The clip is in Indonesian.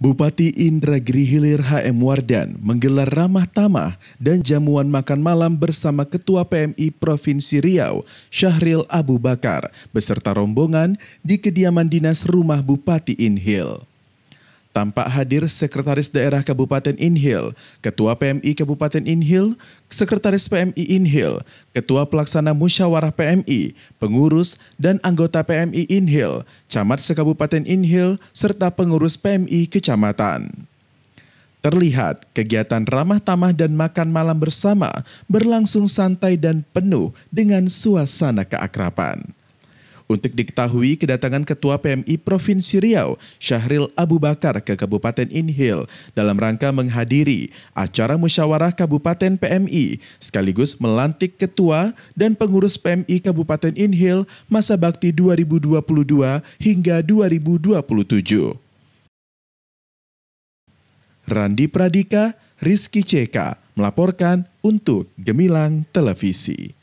Bupati Indragiri Hilir HM Wardan menggelar ramah tamah dan jamuan makan malam bersama Ketua PMI Provinsi Riau, Syahril Abu Bakar, beserta rombongan di kediaman dinas rumah Bupati Inhil. Tampak hadir Sekretaris Daerah Kabupaten Inhil, Ketua PMI Kabupaten Inhil, Sekretaris PMI Inhil, Ketua Pelaksana Musyawarah PMI, pengurus dan anggota PMI Inhil, Camat Sekabupaten Inhil, serta pengurus PMI Kecamatan. Terlihat kegiatan ramah tamah dan makan malam bersama berlangsung santai dan penuh dengan suasana keakraban untuk diketahui kedatangan Ketua PMI Provinsi Riau, Syahril Abu Bakar ke Kabupaten Inhil dalam rangka menghadiri acara musyawarah Kabupaten PMI sekaligus melantik Ketua dan Pengurus PMI Kabupaten Inhil masa bakti 2022 hingga 2027. Randi Pradika, Rizky Ceka melaporkan untuk Gemilang Televisi.